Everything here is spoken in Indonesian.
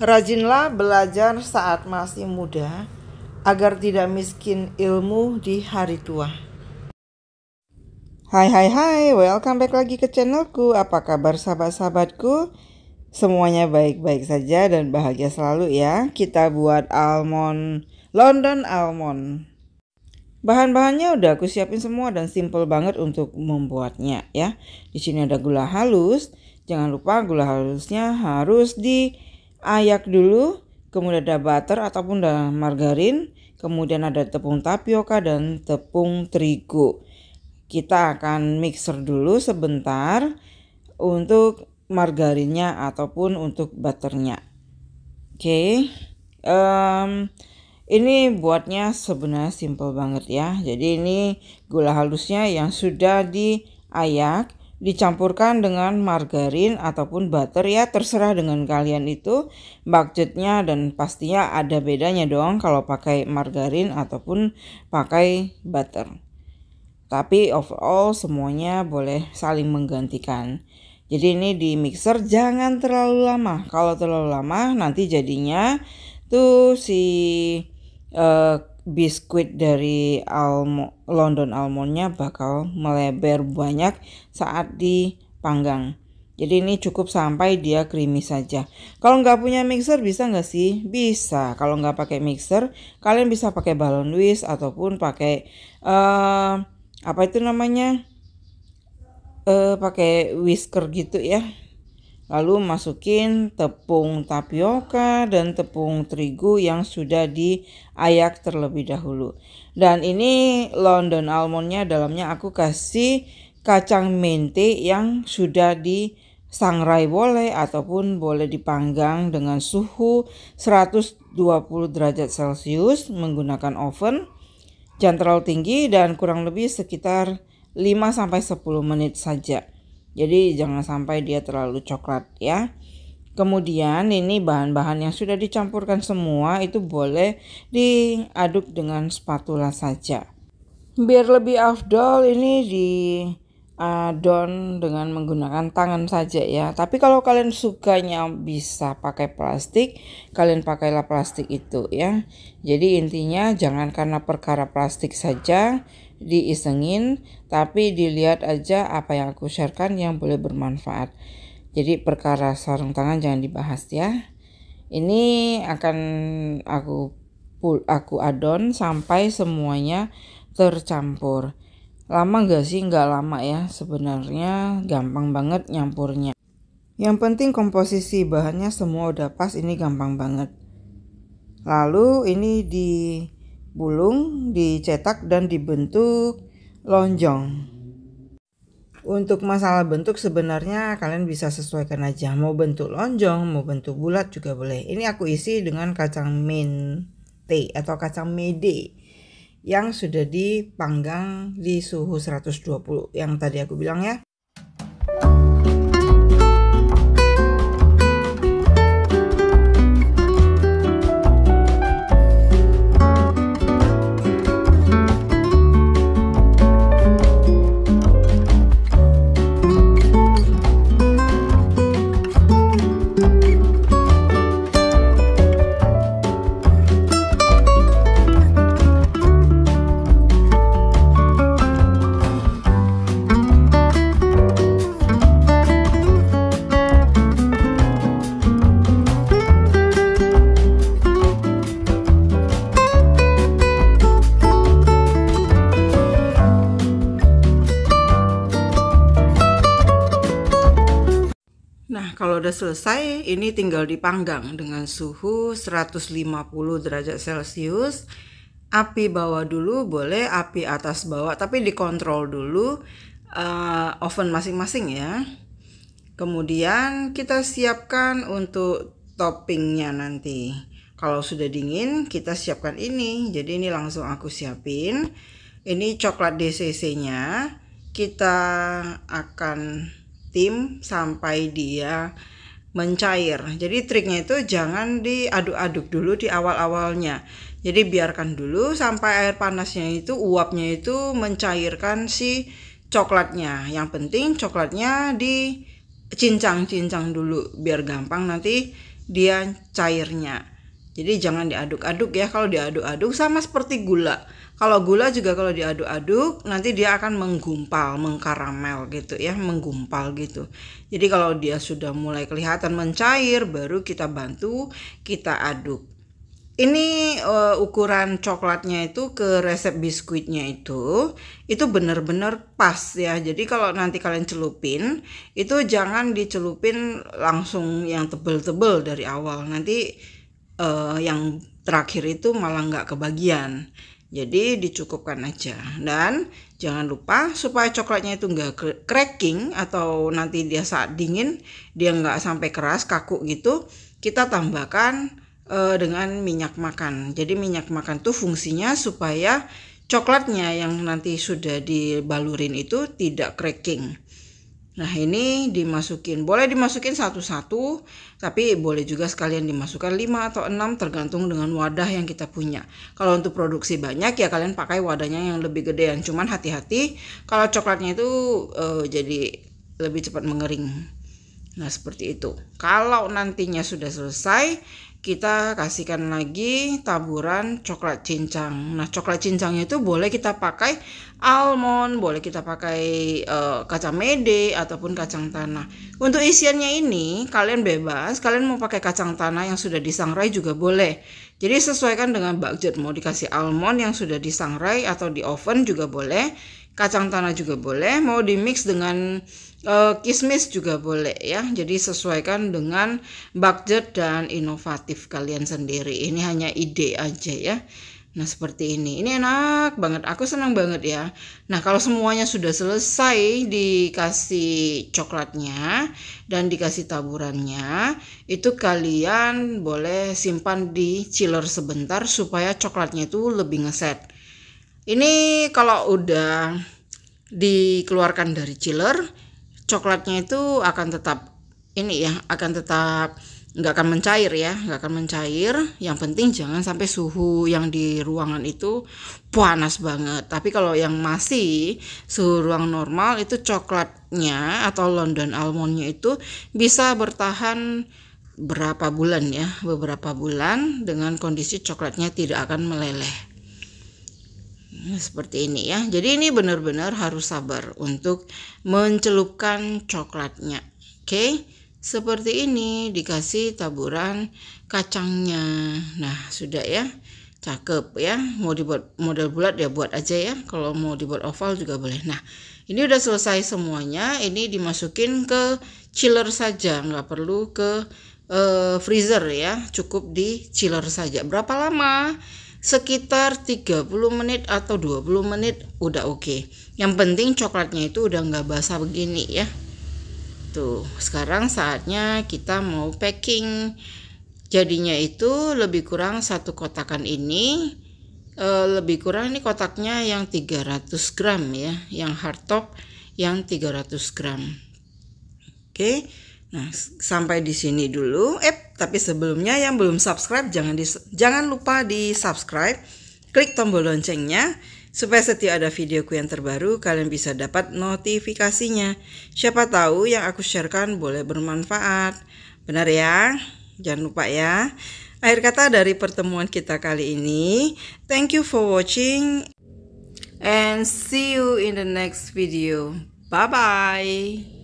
Rajinlah belajar saat masih muda, agar tidak miskin ilmu di hari tua. Hai hai hai, welcome back lagi ke channelku. Apa kabar sahabat-sahabatku? Semuanya baik-baik saja dan bahagia selalu ya. Kita buat almond, London almond. Bahan-bahannya udah aku siapin semua dan simple banget untuk membuatnya ya. Di sini ada gula halus. Jangan lupa gula halusnya harus di ayak dulu, kemudian ada butter ataupun ada margarin, kemudian ada tepung tapioka dan tepung terigu. Kita akan mixer dulu sebentar untuk margarinnya ataupun untuk butternya. Oke, okay. um, ini buatnya sebenarnya simple banget ya. Jadi ini gula halusnya yang sudah diayak dicampurkan dengan margarin ataupun butter ya terserah dengan kalian itu budgetnya dan pastinya ada bedanya dong kalau pakai margarin ataupun pakai butter tapi overall semuanya boleh saling menggantikan jadi ini di mixer jangan terlalu lama kalau terlalu lama nanti jadinya tuh si uh, biskuit dari almo London almondnya bakal melebar banyak saat dipanggang. Jadi ini cukup sampai dia creamy saja. Kalau nggak punya mixer bisa nggak sih? Bisa. Kalau nggak pakai mixer, kalian bisa pakai balon whisk ataupun pakai uh, apa itu namanya? Uh, pakai whisker gitu ya. Lalu masukin tepung tapioka dan tepung terigu yang sudah diayak terlebih dahulu. Dan ini London almondnya dalamnya aku kasih kacang mente yang sudah disangrai boleh ataupun boleh dipanggang dengan suhu 120 derajat Celcius menggunakan oven. Jangan terlalu tinggi dan kurang lebih sekitar 5 sampai 10 menit saja. Jadi jangan sampai dia terlalu coklat ya. Kemudian ini bahan-bahan yang sudah dicampurkan semua itu boleh diaduk dengan spatula saja. Biar lebih afdol ini diadon dengan menggunakan tangan saja ya. Tapi kalau kalian sukanya bisa pakai plastik, kalian pakailah plastik itu ya. Jadi intinya jangan karena perkara plastik saja diisengin, tapi dilihat aja apa yang aku sharekan yang boleh bermanfaat. Jadi perkara sarung tangan jangan dibahas ya. Ini akan aku pull aku adon sampai semuanya tercampur. Lama gak sih? Nggak lama ya. Sebenarnya gampang banget nyampurnya. Yang penting komposisi bahannya semua udah pas. Ini gampang banget. Lalu ini di bulung dicetak dan dibentuk lonjong. Untuk masalah bentuk sebenarnya kalian bisa sesuaikan aja mau bentuk lonjong, mau bentuk bulat juga boleh. Ini aku isi dengan kacang mente atau kacang mede yang sudah dipanggang di suhu 120 yang tadi aku bilang ya. Nah, kalau udah selesai, ini tinggal dipanggang dengan suhu 150 derajat Celcius. Api bawah dulu boleh, api atas bawah, tapi dikontrol dulu uh, oven masing-masing ya. Kemudian kita siapkan untuk toppingnya nanti. Kalau sudah dingin, kita siapkan ini. Jadi ini langsung aku siapin. Ini coklat DCC-nya. Kita akan tim sampai dia mencair. Jadi triknya itu jangan diaduk-aduk dulu di awal-awalnya. Jadi biarkan dulu sampai air panasnya itu uapnya itu mencairkan si coklatnya. Yang penting coklatnya dicincang-cincang dulu biar gampang nanti dia cairnya. Jadi jangan diaduk-aduk ya. Kalau diaduk-aduk sama seperti gula. Kalau gula juga kalau diaduk-aduk nanti dia akan menggumpal, mengkaramel gitu ya, menggumpal gitu. Jadi kalau dia sudah mulai kelihatan mencair baru kita bantu kita aduk. Ini uh, ukuran coklatnya itu ke resep biskuitnya itu itu benar-benar pas ya. Jadi kalau nanti kalian celupin itu jangan dicelupin langsung yang tebel-tebel dari awal. Nanti uh, yang terakhir itu malah nggak kebagian. Jadi dicukupkan aja dan jangan lupa supaya coklatnya itu enggak cracking atau nanti dia saat dingin dia nggak sampai keras kaku gitu kita tambahkan uh, dengan minyak makan. Jadi minyak makan tuh fungsinya supaya coklatnya yang nanti sudah dibalurin itu tidak cracking. Nah ini dimasukin, boleh dimasukin satu-satu, tapi boleh juga sekalian dimasukkan 5 atau 6 tergantung dengan wadah yang kita punya. Kalau untuk produksi banyak ya kalian pakai wadahnya yang lebih gedean, cuman hati-hati kalau coklatnya itu uh, jadi lebih cepat mengering. Nah, seperti itu. Kalau nantinya sudah selesai, kita kasihkan lagi taburan coklat cincang. Nah, coklat cincangnya itu boleh kita pakai almond, boleh kita pakai e, kacang mede ataupun kacang tanah. Untuk isiannya ini kalian bebas, kalian mau pakai kacang tanah yang sudah disangrai juga boleh. Jadi sesuaikan dengan budget mau dikasih almond yang sudah disangrai atau di oven juga boleh, kacang tanah juga boleh, mau di mix dengan Eh, kismis juga boleh ya. Jadi sesuaikan dengan budget dan inovatif kalian sendiri. Ini hanya ide aja ya. Nah seperti ini, ini enak banget, aku senang banget ya Nah kalau semuanya sudah selesai dikasih coklatnya dan dikasih taburannya Itu kalian boleh simpan di chiller sebentar supaya coklatnya itu lebih ngeset Ini kalau udah dikeluarkan dari chiller coklatnya itu akan tetap ini ya akan tetap nggak akan mencair ya nggak akan mencair yang penting jangan sampai suhu yang di ruangan itu panas banget tapi kalau yang masih suhu ruang normal itu coklatnya atau London almondnya itu bisa bertahan berapa bulan ya beberapa bulan dengan kondisi coklatnya tidak akan meleleh seperti ini ya jadi ini benar-benar harus sabar untuk mencelupkan coklatnya oke okay? seperti ini dikasih taburan kacangnya nah sudah ya cakep ya mau dibuat model bulat ya buat aja ya kalau mau dibuat oval juga boleh nah ini udah selesai semuanya ini dimasukin ke chiller saja nggak perlu ke uh, freezer ya cukup di chiller saja berapa lama sekitar 30 menit atau 20 menit udah oke. Okay. Yang penting coklatnya itu udah nggak basah begini ya. Tuh, sekarang saatnya kita mau packing. Jadinya itu lebih kurang satu kotakan ini e, lebih kurang ini kotaknya yang 300 gram ya, yang hardtop yang 300 gram. Oke. Okay. Nah, sampai di sini dulu. Eh, tapi sebelumnya yang belum subscribe jangan di, jangan lupa di subscribe. Klik tombol loncengnya supaya setiap ada videoku yang terbaru kalian bisa dapat notifikasinya. Siapa tahu yang aku sharekan boleh bermanfaat. Benar ya? Jangan lupa ya. Akhir kata dari pertemuan kita kali ini. Thank you for watching and see you in the next video. Bye bye.